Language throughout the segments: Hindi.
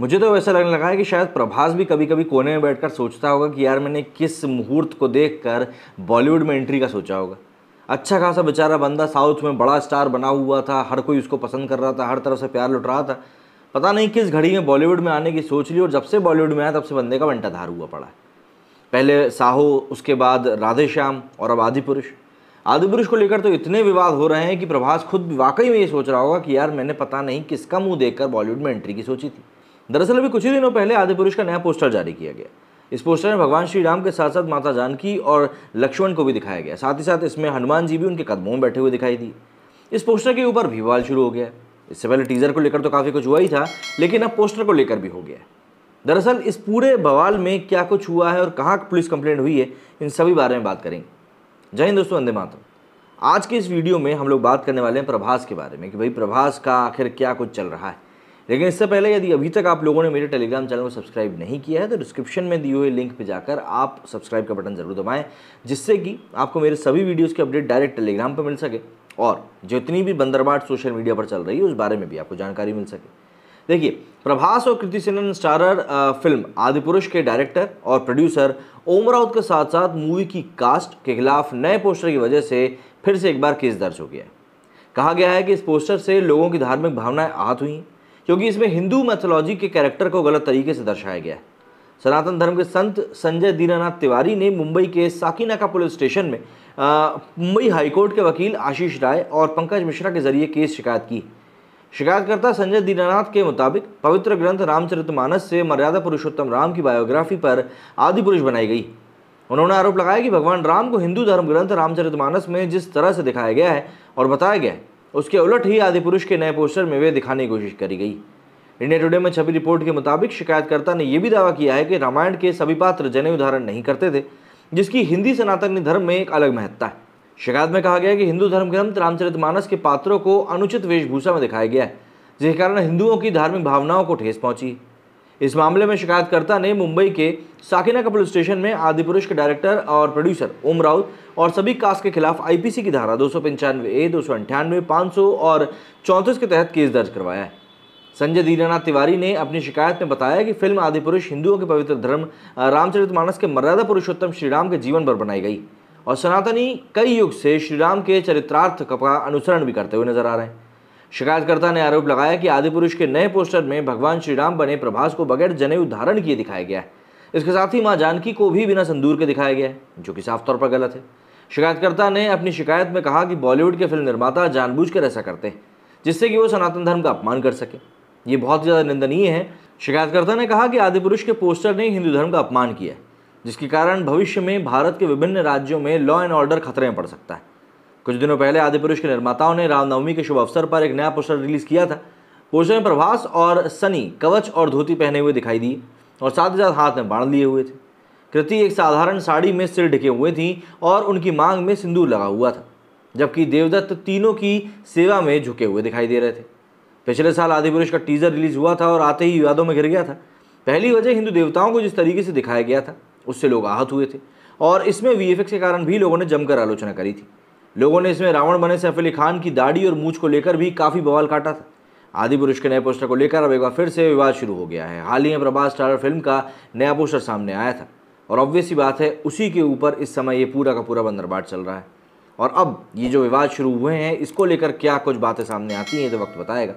मुझे तो वैसा लगने लगा है कि शायद प्रभास भी कभी कभी कोने में बैठकर सोचता होगा कि यार मैंने किस मुहूर्त को देखकर बॉलीवुड में एंट्री का सोचा होगा अच्छा खासा बेचारा बंदा साउथ में बड़ा स्टार बना हुआ था हर कोई उसको पसंद कर रहा था हर तरफ से प्यार लुट रहा था पता नहीं किस घड़ी में बॉलीवुड में आने की सोच ली और जब से बॉलीवुड में आया तब से बंदे का बंटाधार हुआ पड़ा है पहले साहू उसके बाद राधे श्याम और अब आदि पुरुष आदि पुरुष को लेकर तो इतने विवाद हो रहे हैं कि प्रभास खुद वाकई में ये सोच रहा होगा कि यार मैंने पता नहीं किसका मुंह देखकर बॉलीवुड में एंट्री की सोची थी दरअसल अभी कुछ ही दिनों पहले आदि पुरुष का नया पोस्टर जारी किया गया इस पोस्टर में भगवान श्री राम के साथ साथ माता जानकी और लक्ष्मण को भी दिखाया गया साथ ही साथ इसमें हनुमान जी भी उनके कदमों में बैठे हुए दिखाई दिए इस पोस्टर के ऊपर भी बवाल शुरू हो गया इससे पहले टीजर को लेकर तो काफ़ी कुछ हुआ ही था लेकिन अब पोस्टर को लेकर भी हो गया दरअसल इस पूरे बवाल में क्या कुछ हुआ है और कहाँ पुलिस कंप्लेंट हुई है इन सभी बारे में बात करेंगे जय हिंद दोस्तों वंदे मातम आज के इस वीडियो में हम लोग बात करने वाले हैं प्रभास के बारे में कि भाई प्रभास का आखिर क्या कुछ चल रहा है लेकिन इससे पहले यदि अभी तक आप लोगों ने मेरे टेलीग्राम चैनल को सब्सक्राइब नहीं किया है तो डिस्क्रिप्शन में दिए हुए लिंक पर जाकर आप सब्सक्राइब का बटन ज़रूर दबाएँ जिससे कि आपको मेरे सभी वीडियोज़ के अपडेट डायरेक्ट टेलीग्राम पर मिल सके और जितनी भी बंदरबाट सोशल मीडिया पर चल रही है उस बारे में भी आपको जानकारी मिल सके देखिए प्रभास और कृति सेनन स्टारर फिल्म आदिपुरुष के डायरेक्टर और प्रोड्यूसर ओम राउत के साथ साथ मूवी की कास्ट के खिलाफ नए पोस्टर की वजह से फिर से एक बार केस दर्ज हो गया है कहा गया है कि इस पोस्टर से लोगों की धार्मिक भावनाएं आहत हुई क्योंकि इसमें हिंदू मैथोलॉजी के कैरेक्टर को गलत तरीके से दर्शाया गया है सनातन धर्म के संत संजय दीनानाथ तिवारी ने मुंबई के साकीनाका पुलिस स्टेशन में मुंबई हाईकोर्ट के वकील आशीष राय और पंकज मिश्रा के जरिए केस शिकायत की शिकायतकर्ता संजय दीनानाथ के मुताबिक पवित्र ग्रंथ रामचरितमानस से मर्यादा पुरुषोत्तम राम की बायोग्राफी पर आदि पुरुष बनाई गई उन्होंने आरोप लगाया कि भगवान राम को हिंदू धर्म ग्रंथ रामचरितमानस में जिस तरह से दिखाया गया है और बताया गया है उसके उलट ही आदि पुरुष के नए पोस्टर में वे दिखाने की कोशिश करी गई इंडिया टुडे में छपी रिपोर्ट के मुताबिक शिकायतकर्ता ने यह भी दावा किया है कि रामायण के सभी पात्र जने उदाहरण नहीं करते थे जिसकी हिंदी सनातन धर्म में एक अलग महत्ता है शिकायत में कहा गया कि हिंदू धर्म ग्रंथ रामचरितमानस के पात्रों को अनुचित वेशभूषा में दिखाया गया है जिसके कारण हिंदुओं की धार्मिक भावनाओं को ठेस पहुंची इस मामले में शिकायतकर्ता ने मुंबई के साकिना का पुलिस स्टेशन में आदि पुरुष के डायरेक्टर और प्रोड्यूसर ओम राउत और सभी कास्ट के खिलाफ आईपीसी की धारा दो सौ पंचानवे ए दो सौ अंठानवे पाँच सौ और चौंतीस के तहत केस दर्ज करवाया है संजय दीनानाथ तिवारी ने अपनी शिकायत में बताया कि फिल्म आदि पुरुष हिंदुओं के पवित्र धर्म रामचरित मानस के मर्यादा पुरुषोत्तम श्रीराम के जीवन पर बनाई गई और सनातनी कई युग से श्रीराम के चरित्रार्थ का अनुसरण भी करते हुए नजर आ रहे हैं शिकायतकर्ता ने आरोप लगाया कि आदि पुरुष के नए पोस्टर में भगवान श्री राम बने प्रभास को बगैर जनेऊ धारण किए दिखाया गया है इसके साथ ही माँ जानकी को भी बिना संदूर के दिखाया गया है जो कि साफ तौर पर गलत है शिकायतकर्ता ने अपनी शिकायत में कहा कि बॉलीवुड के फिल्म निर्माता कर ऐसा करते हैं जिससे कि वो सनातन धर्म का अपमान कर सके ये बहुत ज़्यादा निंदनीय है शिकायतकर्ता ने कहा कि आदि पुरुष के पोस्टर ने हिंदू धर्म का अपमान किया है जिसके कारण भविष्य में भारत के विभिन्न राज्यों में लॉ एंड ऑर्डर खतरे में पड़ सकता है कुछ दिनों पहले आदि पुरुष के निर्माताओं ने रामनवमी के शुभ अवसर पर एक नया पोस्टर रिलीज किया था पोस्टर में प्रभास और सनी कवच और धोती पहने हुए दिखाई दिए और साथ ही साथ हाथ में बाण लिए हुए थे कृति एक साधारण साड़ी में सिर ढके हुए थी और उनकी मांग में सिंदूर लगा हुआ था जबकि देवदत्त तीनों की सेवा में झुके हुए दिखाई दे रहे थे पिछले साल आदि पुरुष का टीजर रिलीज हुआ था और आते ही विवादों में घिर गया था पहली वजह हिंदू देवताओं को जिस तरीके से दिखाया गया था उससे लोग आहत हुए थे और इसमें वी के कारण भी लोगों ने जमकर आलोचना करी थी लोगों ने इसमें रावण बने सैफ अली खान की दाढ़ी और मूछ को लेकर भी काफ़ी बवाल काटा था आदि पुरुष के नए पोस्टर को लेकर अब एक बार फिर से विवाद शुरू हो गया है हाल ही में प्रभास स्टारर फिल्म का नया पोस्टर सामने आया था और ऑब्वियस ही बात है उसी के ऊपर इस समय ये पूरा का पूरा बंदरबाट चल रहा है और अब ये जो विवाद शुरू हुए हैं इसको लेकर क्या कुछ बातें सामने आती हैं तो वक्त बताएगा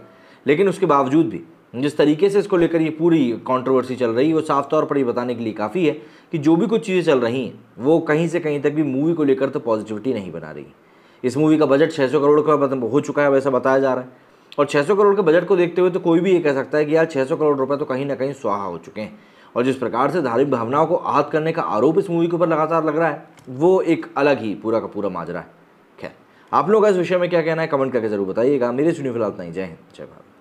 लेकिन उसके बावजूद भी जिस तरीके से इसको लेकर ये पूरी कंट्रोवर्सी चल रही है वो साफ तौर पर ये बताने के लिए काफ़ी है कि जो भी कुछ चीज़ें चल रही हैं वो कहीं से कहीं तक भी मूवी को लेकर तो पॉजिटिविटी नहीं बना रही है इस मूवी का बजट 600 करोड़ का मतलब हो चुका है वैसा बताया जा रहा है और 600 करोड़ के बजट को देखते हुए तो कोई भी ये कह सकता है कि यार 600 करोड़ रुपए तो कहीं ना कहीं स्वाहा हो चुके हैं और जिस प्रकार से धार्मिक भावनाओं को आहत करने का आरोप इस मूवी के ऊपर लगातार लग रहा है वो एक अलग ही पूरा का पूरा माजरा है खैर आप लोगों का इस विषय में क्या कहना है कमेंट करके जरूर बताइएगा मेरे सुनिए फिलहाल नहीं जय हिंद जय भारत